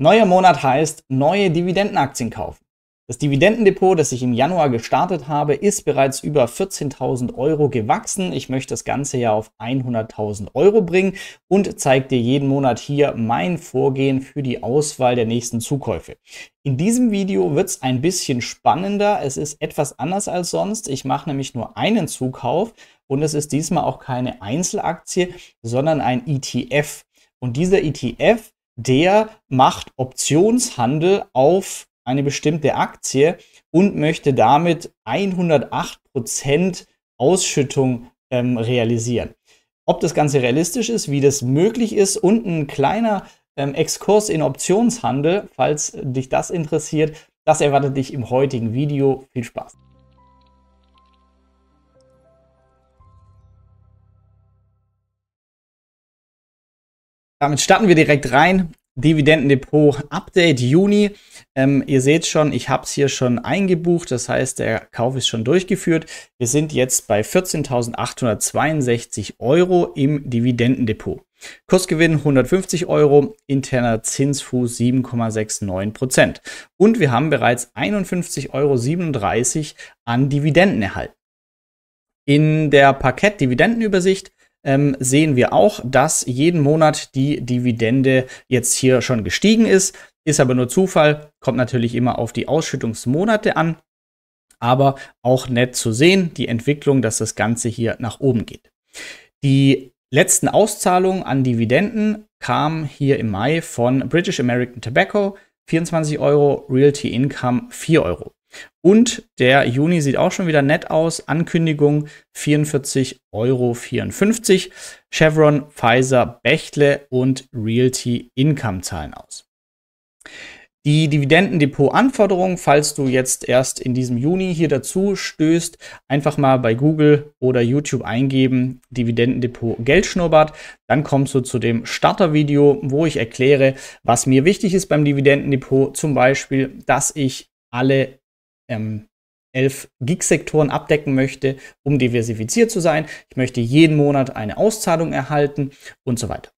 Neuer Monat heißt neue Dividendenaktien kaufen. Das Dividendendepot, das ich im Januar gestartet habe, ist bereits über 14.000 Euro gewachsen. Ich möchte das Ganze ja auf 100.000 Euro bringen und zeige dir jeden Monat hier mein Vorgehen für die Auswahl der nächsten Zukäufe. In diesem Video wird es ein bisschen spannender. Es ist etwas anders als sonst. Ich mache nämlich nur einen Zukauf und es ist diesmal auch keine Einzelaktie, sondern ein ETF. Und dieser ETF der macht Optionshandel auf eine bestimmte Aktie und möchte damit 108% Ausschüttung ähm, realisieren. Ob das Ganze realistisch ist, wie das möglich ist und ein kleiner ähm, Exkurs in Optionshandel, falls dich das interessiert, das erwartet dich im heutigen Video. Viel Spaß! Damit starten wir direkt rein. Dividendendepot Update Juni. Ähm, ihr seht schon, ich habe es hier schon eingebucht, das heißt, der Kauf ist schon durchgeführt. Wir sind jetzt bei 14.862 Euro im Dividendendepot. Kursgewinn 150 Euro, interner Zinsfuß 7,69 Prozent. Und wir haben bereits 51,37 Euro an Dividenden erhalten. In der Parkett-Dividendenübersicht ähm, sehen wir auch, dass jeden Monat die Dividende jetzt hier schon gestiegen ist. Ist aber nur Zufall, kommt natürlich immer auf die Ausschüttungsmonate an, aber auch nett zu sehen, die Entwicklung, dass das Ganze hier nach oben geht. Die letzten Auszahlungen an Dividenden kamen hier im Mai von British American Tobacco 24 Euro, Realty Income 4 Euro. Und der Juni sieht auch schon wieder nett aus. Ankündigung 44,54 Euro. Chevron, Pfizer, Bechtle und Realty Income zahlen aus. Die dividendendepot anforderungen falls du jetzt erst in diesem Juni hier dazu stößt, einfach mal bei Google oder YouTube eingeben, Dividendendepot Geldschnurrbart. Dann kommst du zu dem Startervideo, wo ich erkläre, was mir wichtig ist beim Dividendendepot. Zum Beispiel, dass ich alle ähm, elf Gig-Sektoren abdecken möchte, um diversifiziert zu sein. Ich möchte jeden Monat eine Auszahlung erhalten und so weiter.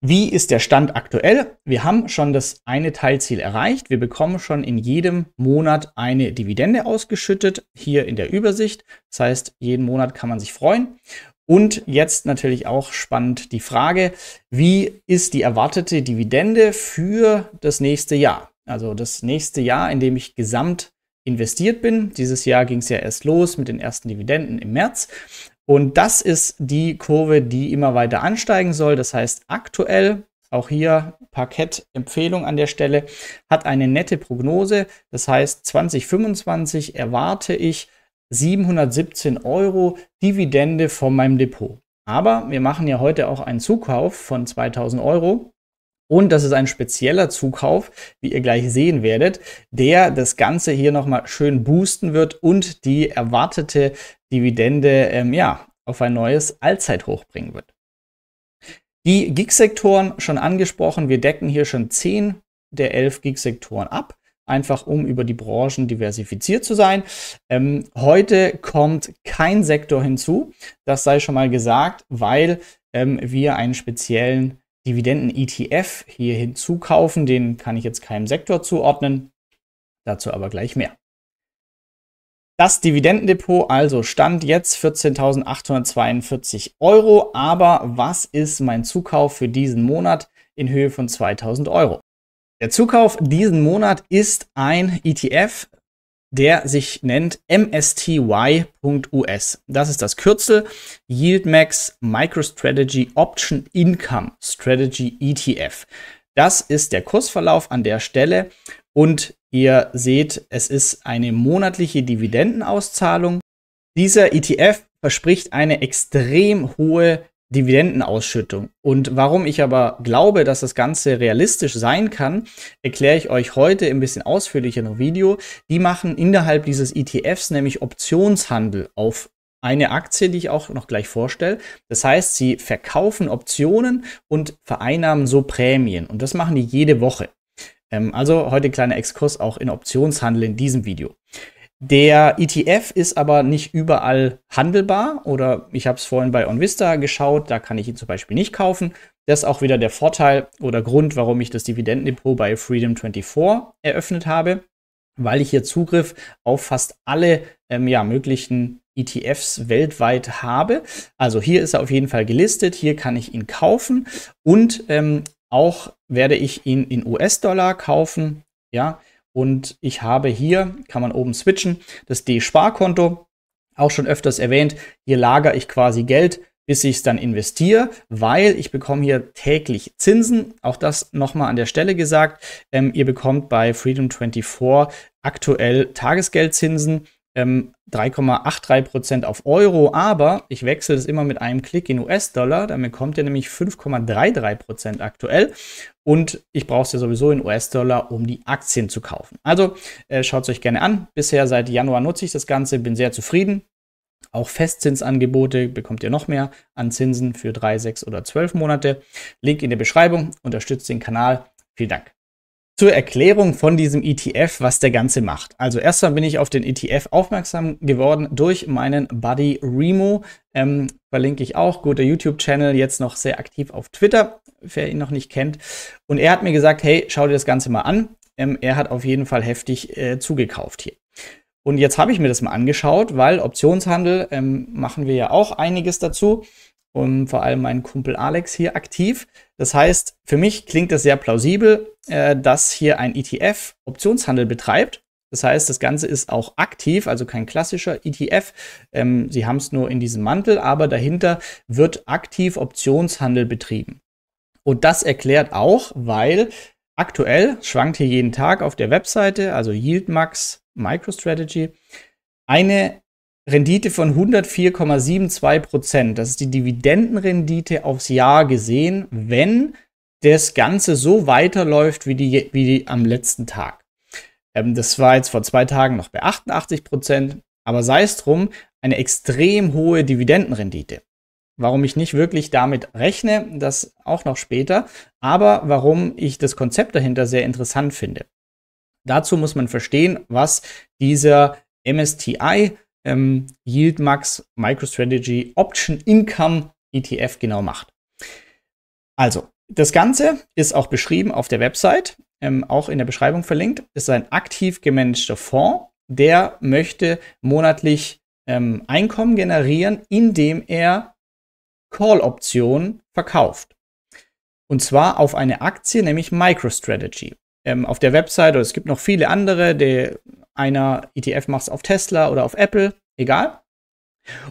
Wie ist der Stand aktuell? Wir haben schon das eine Teilziel erreicht. Wir bekommen schon in jedem Monat eine Dividende ausgeschüttet, hier in der Übersicht. Das heißt, jeden Monat kann man sich freuen. Und jetzt natürlich auch spannend die Frage, wie ist die erwartete Dividende für das nächste Jahr? Also das nächste Jahr, in dem ich gesamt investiert bin. Dieses Jahr ging es ja erst los mit den ersten Dividenden im März. Und das ist die Kurve, die immer weiter ansteigen soll. Das heißt, aktuell, auch hier Parkett-Empfehlung an der Stelle, hat eine nette Prognose. Das heißt, 2025 erwarte ich 717 Euro Dividende von meinem Depot. Aber wir machen ja heute auch einen Zukauf von 2000 Euro. Und das ist ein spezieller Zukauf, wie ihr gleich sehen werdet, der das Ganze hier nochmal schön boosten wird und die erwartete Dividende ähm, ja, auf ein neues Allzeithoch bringen wird. Die Gig-Sektoren schon angesprochen, wir decken hier schon 10 der 11 Gig-Sektoren ab einfach um über die Branchen diversifiziert zu sein. Ähm, heute kommt kein Sektor hinzu, das sei schon mal gesagt, weil ähm, wir einen speziellen Dividenden-ETF hier hinzukaufen. Den kann ich jetzt keinem Sektor zuordnen. Dazu aber gleich mehr. Das Dividendendepot also stand jetzt 14.842 Euro, aber was ist mein Zukauf für diesen Monat in Höhe von 2.000 Euro? Der Zukauf diesen Monat ist ein ETF der sich nennt msty.us. Das ist das Kürzel YieldMax MicroStrategy Option Income Strategy ETF. Das ist der Kursverlauf an der Stelle und ihr seht, es ist eine monatliche Dividendenauszahlung. Dieser ETF verspricht eine extrem hohe Dividendenausschüttung. Und warum ich aber glaube, dass das Ganze realistisch sein kann, erkläre ich euch heute ein bisschen ausführlicher ausführlicheren Video. Die machen innerhalb dieses ETFs nämlich Optionshandel auf eine Aktie, die ich auch noch gleich vorstelle. Das heißt, sie verkaufen Optionen und vereinnahmen so Prämien. Und das machen die jede Woche. Ähm, also heute kleiner Exkurs auch in Optionshandel in diesem Video. Der ETF ist aber nicht überall handelbar oder ich habe es vorhin bei OnVista geschaut, da kann ich ihn zum Beispiel nicht kaufen. Das ist auch wieder der Vorteil oder Grund, warum ich das Dividendendepot bei Freedom24 eröffnet habe, weil ich hier Zugriff auf fast alle ähm, ja, möglichen ETFs weltweit habe. Also hier ist er auf jeden Fall gelistet, hier kann ich ihn kaufen und ähm, auch werde ich ihn in US-Dollar kaufen. Ja, und ich habe hier, kann man oben switchen, das D-Sparkonto, auch schon öfters erwähnt. Hier lagere ich quasi Geld, bis ich es dann investiere, weil ich bekomme hier täglich Zinsen. Auch das nochmal an der Stelle gesagt. Ähm, ihr bekommt bei Freedom24 aktuell Tagesgeldzinsen ähm, 3,83% auf Euro, aber ich wechsle das immer mit einem Klick in US-Dollar, damit kommt ihr nämlich 5,33% aktuell und ich brauche es ja sowieso in US-Dollar, um die Aktien zu kaufen. Also äh, schaut es euch gerne an. Bisher seit Januar nutze ich das Ganze, bin sehr zufrieden. Auch Festzinsangebote bekommt ihr noch mehr an Zinsen für 3, 6 oder 12 Monate. Link in der Beschreibung, unterstützt den Kanal. Vielen Dank. Zur Erklärung von diesem ETF, was der Ganze macht. Also erstmal bin ich auf den ETF aufmerksam geworden durch meinen Buddy Remo. Ähm, verlinke ich auch, guter YouTube-Channel, jetzt noch sehr aktiv auf Twitter, wer ihn noch nicht kennt. Und er hat mir gesagt, hey, schau dir das Ganze mal an. Ähm, er hat auf jeden Fall heftig äh, zugekauft hier. Und jetzt habe ich mir das mal angeschaut, weil Optionshandel ähm, machen wir ja auch einiges dazu und vor allem mein Kumpel Alex hier aktiv. Das heißt, für mich klingt es sehr plausibel, äh, dass hier ein ETF Optionshandel betreibt. Das heißt, das Ganze ist auch aktiv, also kein klassischer ETF. Ähm, Sie haben es nur in diesem Mantel, aber dahinter wird aktiv Optionshandel betrieben. Und das erklärt auch, weil aktuell schwankt hier jeden Tag auf der Webseite, also YieldMax MicroStrategy, eine Rendite von 104,72 Prozent. Das ist die Dividendenrendite aufs Jahr gesehen, wenn das Ganze so weiterläuft wie die, wie die am letzten Tag. Ähm, das war jetzt vor zwei Tagen noch bei 88 Prozent, aber sei es drum, eine extrem hohe Dividendenrendite. Warum ich nicht wirklich damit rechne, das auch noch später, aber warum ich das Konzept dahinter sehr interessant finde. Dazu muss man verstehen, was dieser MSTI ähm, Yieldmax MicroStrategy Option Income ETF genau macht. Also, das Ganze ist auch beschrieben auf der Website, ähm, auch in der Beschreibung verlinkt. Es Ist ein aktiv gemanagter Fonds, der möchte monatlich ähm, Einkommen generieren, indem er Call-Optionen verkauft. Und zwar auf eine Aktie, nämlich MicroStrategy. Ähm, auf der Website, oder es gibt noch viele andere, die einer ETF machst auf Tesla oder auf Apple, egal.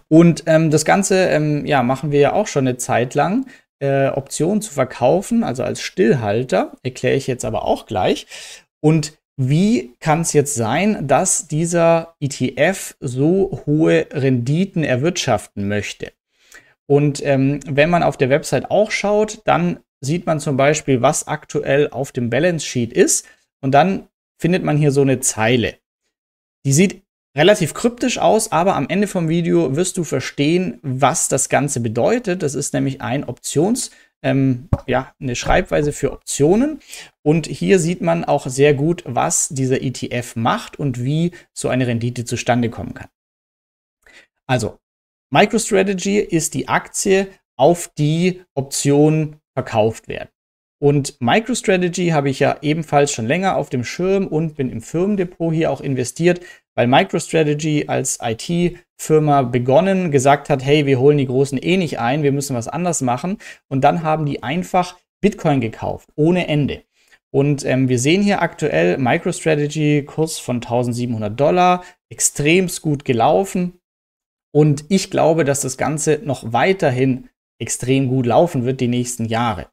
Und ähm, das Ganze ähm, ja, machen wir ja auch schon eine Zeit lang. Äh, Optionen zu verkaufen, also als Stillhalter, erkläre ich jetzt aber auch gleich. Und wie kann es jetzt sein, dass dieser ETF so hohe Renditen erwirtschaften möchte? Und ähm, wenn man auf der Website auch schaut, dann sieht man zum Beispiel, was aktuell auf dem Balance Sheet ist. Und dann findet man hier so eine Zeile. Die sieht relativ kryptisch aus, aber am Ende vom Video wirst du verstehen, was das Ganze bedeutet. Das ist nämlich ein Options- ähm, ja, eine Schreibweise für Optionen. Und hier sieht man auch sehr gut, was dieser ETF macht und wie so eine Rendite zustande kommen kann. Also, MicroStrategy ist die Aktie, auf die Optionen verkauft werden. Und MicroStrategy habe ich ja ebenfalls schon länger auf dem Schirm und bin im Firmendepot hier auch investiert, weil MicroStrategy als IT-Firma begonnen gesagt hat, hey, wir holen die Großen eh nicht ein, wir müssen was anders machen. Und dann haben die einfach Bitcoin gekauft, ohne Ende. Und ähm, wir sehen hier aktuell MicroStrategy Kurs von 1700 Dollar, extremst gut gelaufen. Und ich glaube, dass das Ganze noch weiterhin extrem gut laufen wird die nächsten Jahre.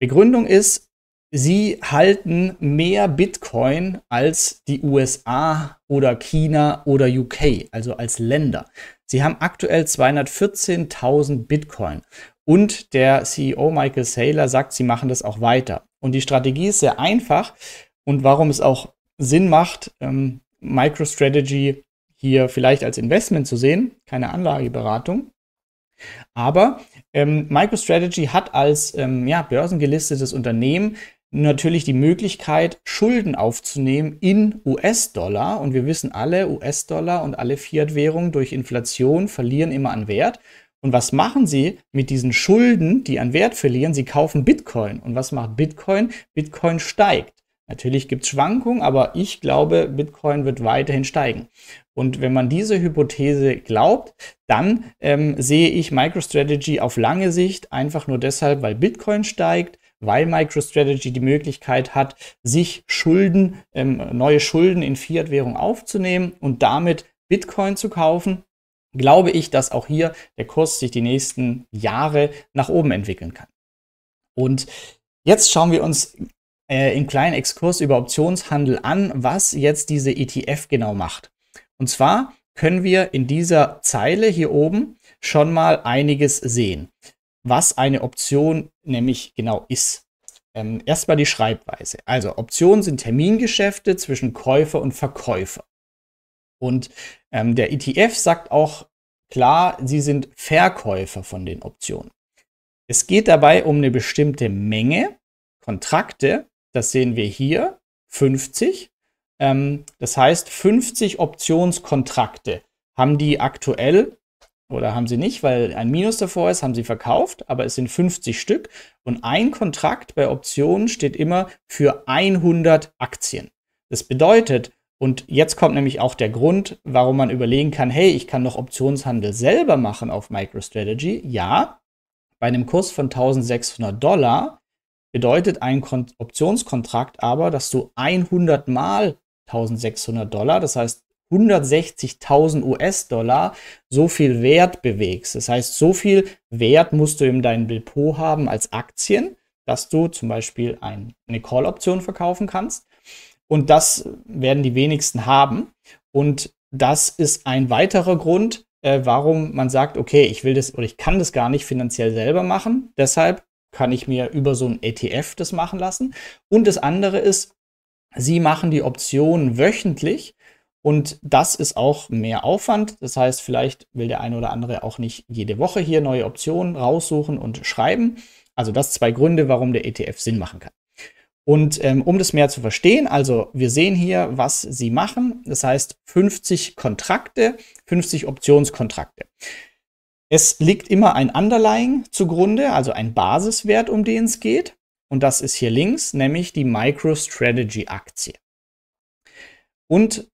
Begründung ist, sie halten mehr Bitcoin als die USA oder China oder UK, also als Länder. Sie haben aktuell 214.000 Bitcoin. Und der CEO Michael Saylor sagt, sie machen das auch weiter. Und die Strategie ist sehr einfach. Und warum es auch Sinn macht, ähm, MicroStrategy hier vielleicht als Investment zu sehen, keine Anlageberatung. Aber ähm, MicroStrategy hat als ähm, ja, börsengelistetes Unternehmen natürlich die Möglichkeit, Schulden aufzunehmen in US-Dollar. Und wir wissen alle, US-Dollar und alle Fiat-Währungen durch Inflation verlieren immer an Wert. Und was machen sie mit diesen Schulden, die an Wert verlieren? Sie kaufen Bitcoin. Und was macht Bitcoin? Bitcoin steigt. Natürlich gibt es Schwankungen, aber ich glaube, Bitcoin wird weiterhin steigen. Und wenn man diese Hypothese glaubt, dann ähm, sehe ich MicroStrategy auf lange Sicht einfach nur deshalb, weil Bitcoin steigt, weil MicroStrategy die Möglichkeit hat, sich Schulden, ähm, neue Schulden in Fiat-Währung aufzunehmen und damit Bitcoin zu kaufen, glaube ich, dass auch hier der Kurs sich die nächsten Jahre nach oben entwickeln kann. Und Jetzt schauen wir uns äh, im kleinen Exkurs über Optionshandel an, was jetzt diese ETF genau macht. Und zwar können wir in dieser Zeile hier oben schon mal einiges sehen, was eine Option nämlich genau ist. Ähm, erstmal die Schreibweise. Also Optionen sind Termingeschäfte zwischen Käufer und Verkäufer. Und ähm, der ETF sagt auch klar, sie sind Verkäufer von den Optionen. Es geht dabei um eine bestimmte Menge Kontrakte das sehen wir hier, 50. Ähm, das heißt, 50 Optionskontrakte haben die aktuell oder haben sie nicht, weil ein Minus davor ist, haben sie verkauft, aber es sind 50 Stück und ein Kontrakt bei Optionen steht immer für 100 Aktien. Das bedeutet, und jetzt kommt nämlich auch der Grund, warum man überlegen kann, hey, ich kann noch Optionshandel selber machen auf MicroStrategy. Ja, bei einem Kurs von 1600 Dollar Bedeutet ein Kon Optionskontrakt aber, dass du 100 mal 1600 Dollar, das heißt 160.000 US-Dollar so viel Wert bewegst. Das heißt, so viel Wert musst du in deinem Depot haben als Aktien, dass du zum Beispiel ein, eine Call-Option verkaufen kannst. Und das werden die wenigsten haben. Und das ist ein weiterer Grund, äh, warum man sagt, okay, ich will das oder ich kann das gar nicht finanziell selber machen. Deshalb kann ich mir über so ein ETF das machen lassen. Und das andere ist, sie machen die Option wöchentlich und das ist auch mehr Aufwand. Das heißt, vielleicht will der eine oder andere auch nicht jede Woche hier neue Optionen raussuchen und schreiben. Also das zwei Gründe, warum der ETF Sinn machen kann. Und ähm, um das mehr zu verstehen, also wir sehen hier, was sie machen. Das heißt 50 Kontrakte, 50 Optionskontrakte. Es liegt immer ein Underlying zugrunde, also ein Basiswert, um den es geht. Und das ist hier links, nämlich die MicroStrategy-Aktie. Und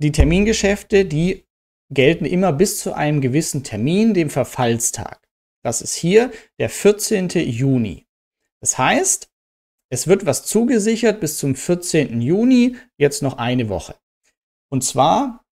die Termingeschäfte, die gelten immer bis zu einem gewissen Termin, dem Verfallstag. Das ist hier der 14. Juni. Das heißt, es wird was zugesichert bis zum 14. Juni, jetzt noch eine Woche. Und zwar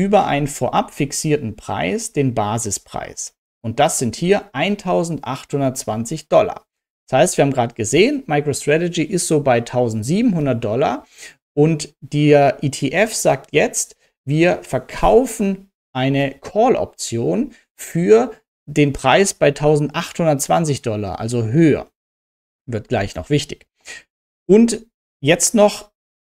über einen vorab fixierten Preis den Basispreis. Und das sind hier 1820 Dollar. Das heißt, wir haben gerade gesehen, MicroStrategy ist so bei 1700 Dollar und der ETF sagt jetzt, wir verkaufen eine Call-Option für den Preis bei 1820 Dollar, also höher. Wird gleich noch wichtig. Und jetzt noch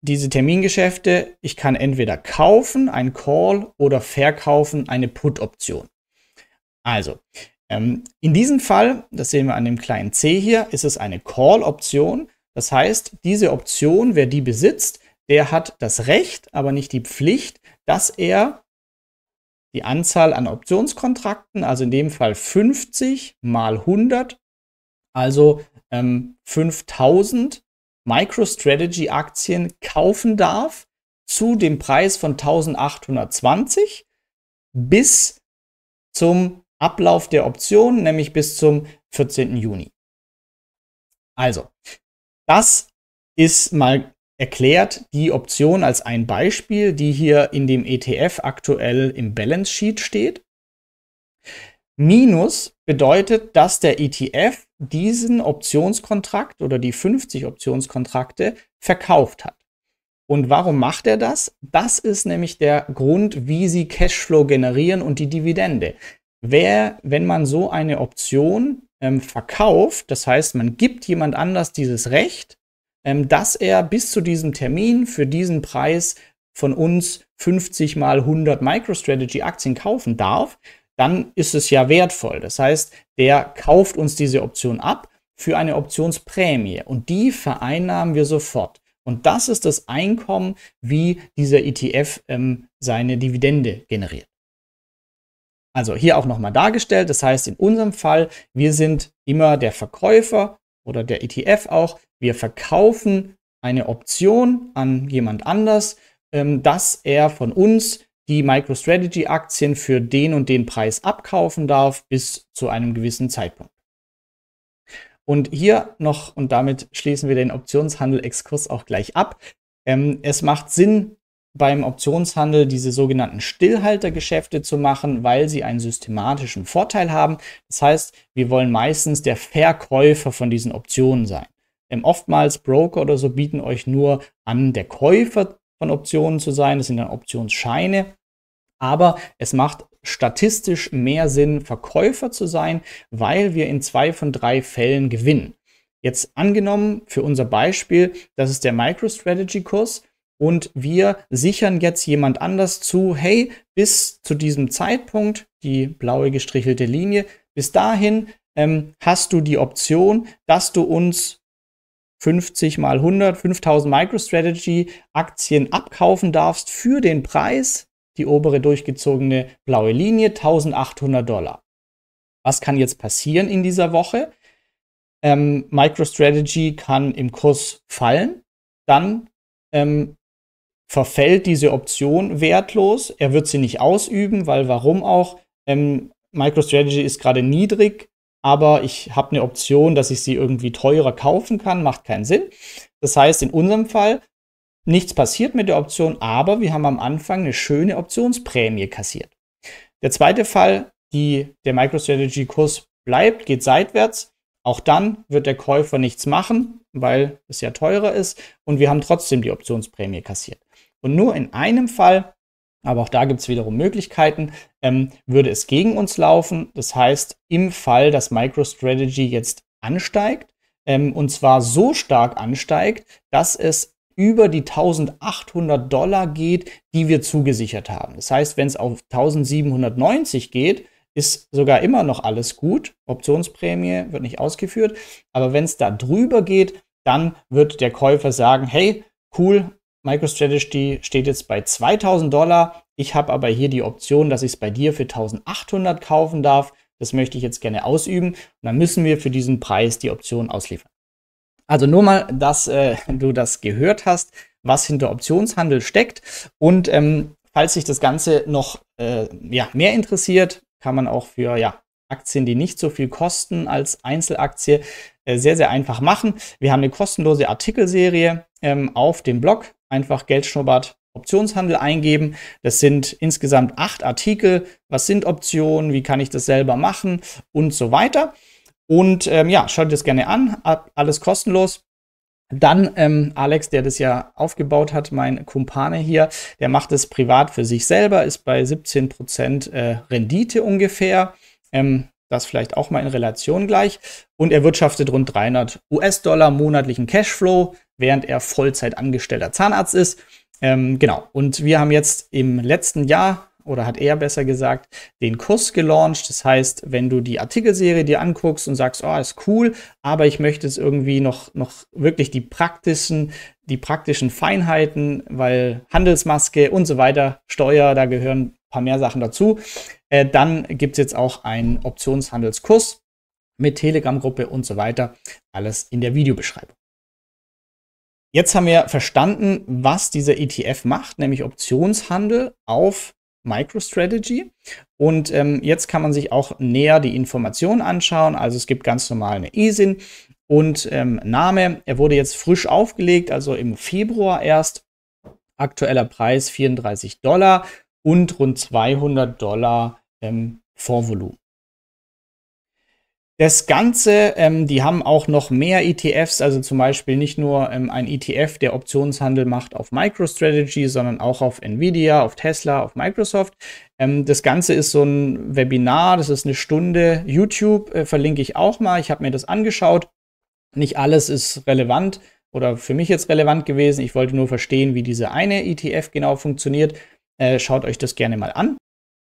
diese Termingeschäfte, ich kann entweder kaufen, ein Call, oder verkaufen, eine Put-Option. Also, ähm, in diesem Fall, das sehen wir an dem kleinen c hier, ist es eine Call-Option. Das heißt, diese Option, wer die besitzt, der hat das Recht, aber nicht die Pflicht, dass er die Anzahl an Optionskontrakten, also in dem Fall 50 mal 100, also ähm, 5000 MicroStrategy-Aktien kaufen darf zu dem Preis von 1820 bis zum Ablauf der Option, nämlich bis zum 14. Juni. Also, das ist mal erklärt die Option als ein Beispiel, die hier in dem ETF aktuell im Balance Sheet steht. Minus bedeutet, dass der ETF diesen Optionskontrakt oder die 50 Optionskontrakte verkauft hat. Und warum macht er das? Das ist nämlich der Grund, wie sie Cashflow generieren und die Dividende. Wer, wenn man so eine Option ähm, verkauft, das heißt, man gibt jemand anders dieses Recht, ähm, dass er bis zu diesem Termin für diesen Preis von uns 50 mal 100 MicroStrategy-Aktien kaufen darf, dann ist es ja wertvoll. Das heißt, der kauft uns diese Option ab für eine Optionsprämie und die vereinnahmen wir sofort. Und das ist das Einkommen, wie dieser ETF ähm, seine Dividende generiert. Also hier auch nochmal dargestellt. Das heißt, in unserem Fall, wir sind immer der Verkäufer oder der ETF auch. Wir verkaufen eine Option an jemand anders, ähm, dass er von uns die MicroStrategy-Aktien für den und den Preis abkaufen darf bis zu einem gewissen Zeitpunkt. Und hier noch, und damit schließen wir den Optionshandel-Exkurs auch gleich ab, ähm, es macht Sinn, beim Optionshandel diese sogenannten Stillhaltergeschäfte zu machen, weil sie einen systematischen Vorteil haben. Das heißt, wir wollen meistens der Verkäufer von diesen Optionen sein. Ähm, oftmals Broker oder so bieten euch nur an, der Käufer von Optionen zu sein. Das sind dann Optionsscheine. Aber es macht statistisch mehr Sinn, Verkäufer zu sein, weil wir in zwei von drei Fällen gewinnen. Jetzt angenommen für unser Beispiel, das ist der MicroStrategy-Kurs und wir sichern jetzt jemand anders zu, hey, bis zu diesem Zeitpunkt, die blaue gestrichelte Linie, bis dahin ähm, hast du die Option, dass du uns 50 mal 100, 5000 MicroStrategy Aktien abkaufen darfst für den Preis, die obere durchgezogene blaue Linie, 1800 Dollar. Was kann jetzt passieren in dieser Woche? Ähm, MicroStrategy kann im Kurs fallen, dann ähm, verfällt diese Option wertlos. Er wird sie nicht ausüben, weil warum auch? Ähm, MicroStrategy ist gerade niedrig aber ich habe eine Option, dass ich sie irgendwie teurer kaufen kann, macht keinen Sinn. Das heißt, in unserem Fall, nichts passiert mit der Option, aber wir haben am Anfang eine schöne Optionsprämie kassiert. Der zweite Fall, die, der MicroStrategy-Kurs bleibt, geht seitwärts. Auch dann wird der Käufer nichts machen, weil es ja teurer ist und wir haben trotzdem die Optionsprämie kassiert. Und nur in einem Fall aber auch da gibt es wiederum Möglichkeiten. Ähm, würde es gegen uns laufen, das heißt im Fall, dass MicroStrategy jetzt ansteigt, ähm, und zwar so stark ansteigt, dass es über die 1800 Dollar geht, die wir zugesichert haben. Das heißt, wenn es auf 1790 geht, ist sogar immer noch alles gut. Optionsprämie wird nicht ausgeführt. Aber wenn es da drüber geht, dann wird der Käufer sagen, hey, cool, MicroStrategy steht jetzt bei 2000 Dollar. Ich habe aber hier die Option, dass ich es bei dir für 1800 kaufen darf. Das möchte ich jetzt gerne ausüben. Und dann müssen wir für diesen Preis die Option ausliefern. Also nur mal, dass äh, du das gehört hast, was hinter Optionshandel steckt. Und ähm, falls sich das Ganze noch äh, ja, mehr interessiert, kann man auch für ja, Aktien, die nicht so viel kosten als Einzelaktie, äh, sehr, sehr einfach machen. Wir haben eine kostenlose Artikelserie ähm, auf dem Blog einfach Geldschnurrbart Optionshandel eingeben. Das sind insgesamt acht Artikel. Was sind Optionen? Wie kann ich das selber machen? Und so weiter. Und ähm, ja, schaut das gerne an. Alles kostenlos. Dann ähm, Alex, der das ja aufgebaut hat, mein Kumpane hier, der macht es privat für sich selber, ist bei 17% äh, Rendite ungefähr. Ähm, das vielleicht auch mal in Relation gleich. Und er wirtschaftet rund 300 US-Dollar monatlichen Cashflow während er Vollzeit angestellter Zahnarzt ist. Ähm, genau. Und wir haben jetzt im letzten Jahr, oder hat er besser gesagt, den Kurs gelauncht. Das heißt, wenn du die Artikelserie dir anguckst und sagst, oh, ist cool, aber ich möchte jetzt irgendwie noch, noch wirklich die praktischen, die praktischen Feinheiten, weil Handelsmaske und so weiter, Steuer, da gehören ein paar mehr Sachen dazu. Äh, dann gibt es jetzt auch einen Optionshandelskurs mit Telegram-Gruppe und so weiter. Alles in der Videobeschreibung. Jetzt haben wir verstanden, was dieser ETF macht, nämlich Optionshandel auf MicroStrategy. Und ähm, jetzt kann man sich auch näher die Informationen anschauen. Also es gibt ganz normal eine ESIN und ähm, Name. Er wurde jetzt frisch aufgelegt, also im Februar erst. Aktueller Preis 34 Dollar und rund 200 Dollar ähm, Vorvolumen. Das Ganze, ähm, die haben auch noch mehr ETFs, also zum Beispiel nicht nur ähm, ein ETF, der Optionshandel macht auf MicroStrategy, sondern auch auf Nvidia, auf Tesla, auf Microsoft. Ähm, das Ganze ist so ein Webinar, das ist eine Stunde. YouTube äh, verlinke ich auch mal. Ich habe mir das angeschaut. Nicht alles ist relevant oder für mich jetzt relevant gewesen. Ich wollte nur verstehen, wie diese eine ETF genau funktioniert. Äh, schaut euch das gerne mal an.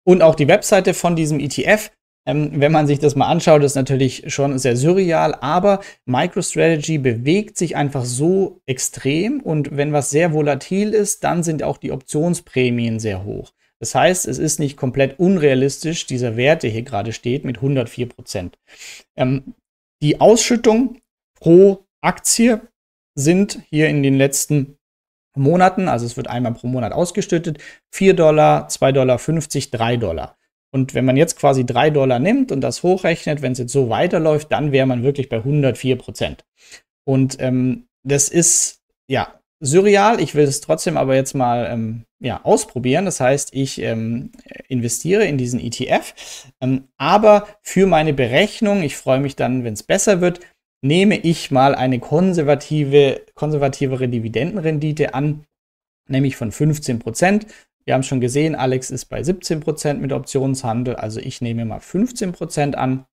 Und auch die Webseite von diesem ETF ähm, wenn man sich das mal anschaut, ist natürlich schon sehr surreal, aber MicroStrategy bewegt sich einfach so extrem und wenn was sehr volatil ist, dann sind auch die Optionsprämien sehr hoch. Das heißt, es ist nicht komplett unrealistisch, dieser Wert, der hier gerade steht, mit 104 Prozent. Ähm, die Ausschüttung pro Aktie sind hier in den letzten Monaten, also es wird einmal pro Monat ausgeschüttet, 4 Dollar, 2,50 Dollar, 3 Dollar. Und wenn man jetzt quasi 3 Dollar nimmt und das hochrechnet, wenn es jetzt so weiterläuft, dann wäre man wirklich bei 104 Prozent. Und ähm, das ist, ja, surreal. Ich will es trotzdem aber jetzt mal ähm, ja, ausprobieren. Das heißt, ich ähm, investiere in diesen ETF, ähm, aber für meine Berechnung, ich freue mich dann, wenn es besser wird, nehme ich mal eine konservative, konservativere Dividendenrendite an, nämlich von 15 Prozent. Wir haben schon gesehen, Alex ist bei 17% mit Optionshandel, also ich nehme mal 15% an.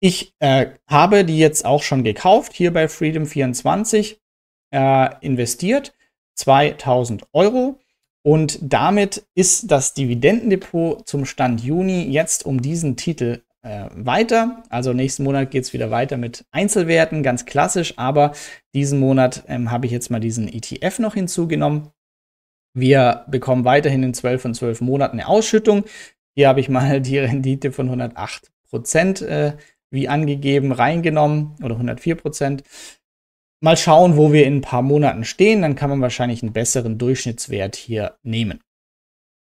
Ich äh, habe die jetzt auch schon gekauft, hier bei Freedom24 äh, investiert, 2000 Euro. Und damit ist das Dividendendepot zum Stand Juni jetzt um diesen Titel äh, weiter. Also nächsten Monat geht es wieder weiter mit Einzelwerten, ganz klassisch. Aber diesen Monat ähm, habe ich jetzt mal diesen ETF noch hinzugenommen. Wir bekommen weiterhin in 12 von 12 Monaten eine Ausschüttung. Hier habe ich mal die Rendite von 108 Prozent, äh, wie angegeben, reingenommen oder 104 Prozent. Mal schauen, wo wir in ein paar Monaten stehen. Dann kann man wahrscheinlich einen besseren Durchschnittswert hier nehmen.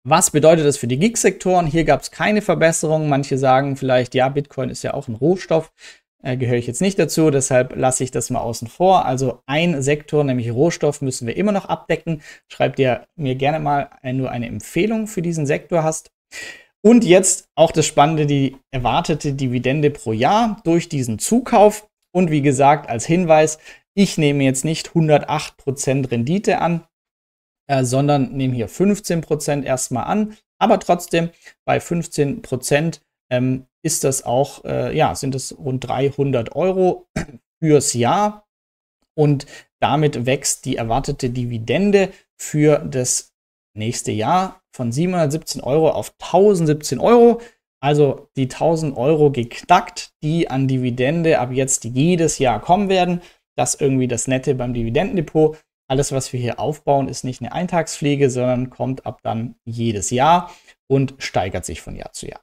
Was bedeutet das für die Gig-Sektoren? Hier gab es keine Verbesserung. Manche sagen vielleicht, ja, Bitcoin ist ja auch ein Rohstoff äh, gehöre ich jetzt nicht dazu, deshalb lasse ich das mal außen vor. Also ein Sektor, nämlich Rohstoff, müssen wir immer noch abdecken. Schreib dir mir gerne mal, wenn du eine Empfehlung für diesen Sektor hast. Und jetzt auch das Spannende, die erwartete Dividende pro Jahr durch diesen Zukauf. Und wie gesagt, als Hinweis, ich nehme jetzt nicht 108% Rendite an, äh, sondern nehme hier 15% erstmal an. Aber trotzdem, bei 15% ähm, ist das auch, äh, ja, sind es rund 300 Euro fürs Jahr. Und damit wächst die erwartete Dividende für das nächste Jahr von 717 Euro auf 1017 Euro. Also die 1000 Euro geknackt, die an Dividende ab jetzt jedes Jahr kommen werden. Das ist irgendwie das Nette beim Dividendendepot. Alles, was wir hier aufbauen, ist nicht eine Eintagspflege, sondern kommt ab dann jedes Jahr und steigert sich von Jahr zu Jahr.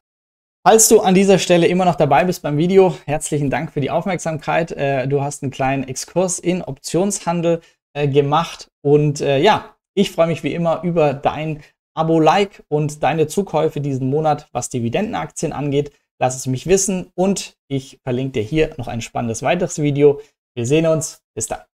Falls du an dieser Stelle immer noch dabei bist beim Video, herzlichen Dank für die Aufmerksamkeit. Äh, du hast einen kleinen Exkurs in Optionshandel äh, gemacht und äh, ja, ich freue mich wie immer über dein Abo, Like und deine Zukäufe diesen Monat, was Dividendenaktien angeht. Lass es mich wissen und ich verlinke dir hier noch ein spannendes weiteres Video. Wir sehen uns. Bis dann.